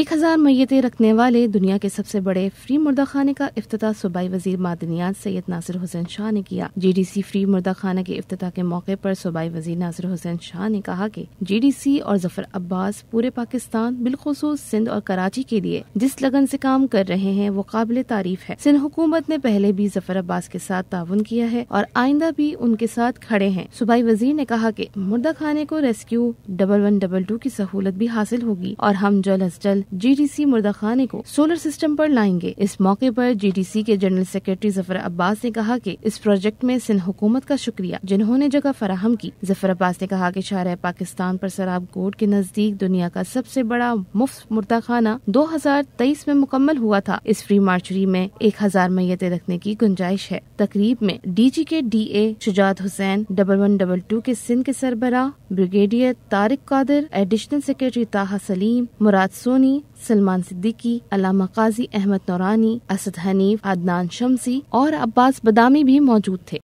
एक हज़ार मैतें रखने वाले दुनिया के सबसे बड़े फ्री मुर्दा खाने का अफ्ताह सूबाई वजीर मादनियात सैयद नासिर हुसैन शाह ने किया जी डी सी फ्री मुर्दा खाना के अफ्ताह के मौके पर सूबाई वजीर नासिर हुसैन शाह ने कहा कि जी डी सी और जफर अब्बास पूरे पाकिस्तान बिलखसूस सिंध और कराची के लिए जिस लगन से काम कर रहे हैं वो काबिल तारीफ है सिंध हुकूमत ने पहले भी जफर अब्बास के साथ ताउन किया है और आइंदा भी उनके साथ खड़े हैं सूबाई वजीर ने कहा की मुर्दा खाने को rescue double one double two की सहूलत भी हासिल होगी और हम जल्द अज जल्द सी जीडीसी मुर्दाखाने को सोलर सिस्टम पर लाएंगे इस मौके पर जीडीसी के जनरल सेक्रेटरी जफर अब्बास ने कहा कि इस प्रोजेक्ट में सिंध हुकूमत का शुक्रिया जिन्होंने जगह फराहम की जफर अब्बास ने कहा कि शार पाकिस्तान पर शराब कोट के नजदीक दुनिया का सबसे बड़ा मुफ्त मुर्दा खाना दो हजार तेईस में मुकम्मल हुआ था इस फ्री मार्चरी में एक हजार मैतें रखने की गुंजाइश है तकरीब में डीजी के D A Shujaat Hussain double one double two के सिंध के सरबरा brigadier Tariq Qadir additional secretary Taha Saleem मुराद सोनी हाशमी सलमान सिद्दीकी अलामा काजी अहमद नौरानी असद हनीफ अदनान शमसी और अब्बास बदामी भी मौजूद थे